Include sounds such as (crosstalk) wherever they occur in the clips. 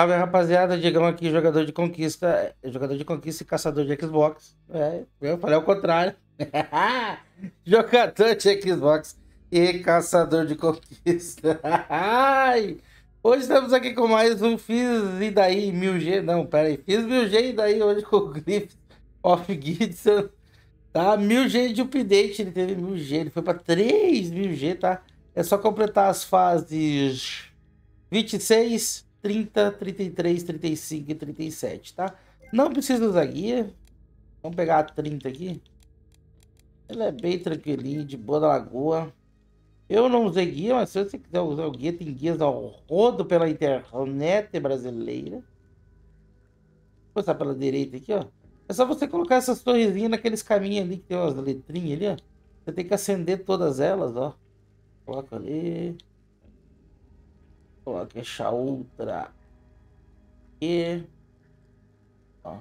Salve, rapaziada. Diegão aqui, jogador de conquista. Jogador de conquista e caçador de Xbox. É, eu falei ao contrário. (laughs) jogador de Xbox e caçador de conquista. Hoje estamos aqui com mais um Fiz e daí 1000G. Não, pera aí. Fiz 1000G e daí hoje com o Griff of Gibson. Tá? 1000G de update. Ele teve 1000G. Ele foi para 3000G, tá? É só completar as fases 26. 30, 33, 35 e 37, tá? Não precisa usar guia. Vamos pegar a 30 aqui. Ela é bem tranquilinha, de boa da lagoa. Eu não usei guia, mas se você quiser usar o guia, tem guias ao rodo pela internet brasileira. Vou passar pela direita aqui, ó. É só você colocar essas torrezinhas naqueles caminhos ali que tem umas letrinhas ali, ó. Você tem que acender todas elas, ó. Coloca ali coloco essa outra e Ó.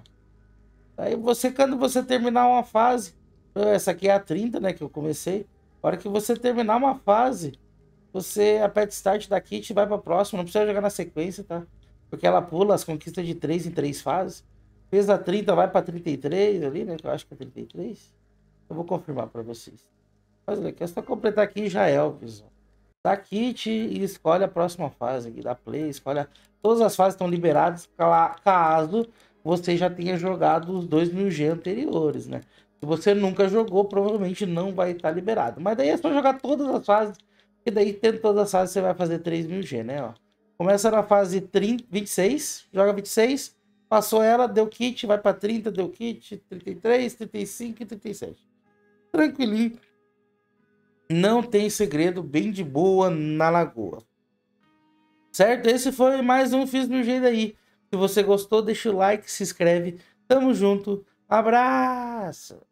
Aí você, quando você terminar uma fase, essa aqui é a 30, né, que eu comecei. A hora que você terminar uma fase, você aperta Start da kit e vai para próxima. Não precisa jogar na sequência, tá? Porque ela pula as conquistas de três em três fases. Fez a 30, vai para 33 ali, né, que eu acho que é 33. Eu vou confirmar para vocês. Mas olha que é só completar aqui já é o visual da tá kit e escolhe a próxima fase aqui. Dá play, escolhe. A... Todas as fases estão liberadas caso você já tenha jogado os dois mil G anteriores, né? Se você nunca jogou, provavelmente não vai estar tá liberado. Mas daí é só jogar todas as fases, e daí tendo todas as fases você vai fazer 3000G, né? Ó. Começa na fase 30, 26, joga 26, passou ela, deu kit, vai para 30, deu kit, 33, 35 e 37. Tranquilinho. Não tem segredo, bem de boa na lagoa. Certo? Esse foi mais um Fiz do Jeito aí. Se você gostou, deixa o like, se inscreve. Tamo junto. Abraço!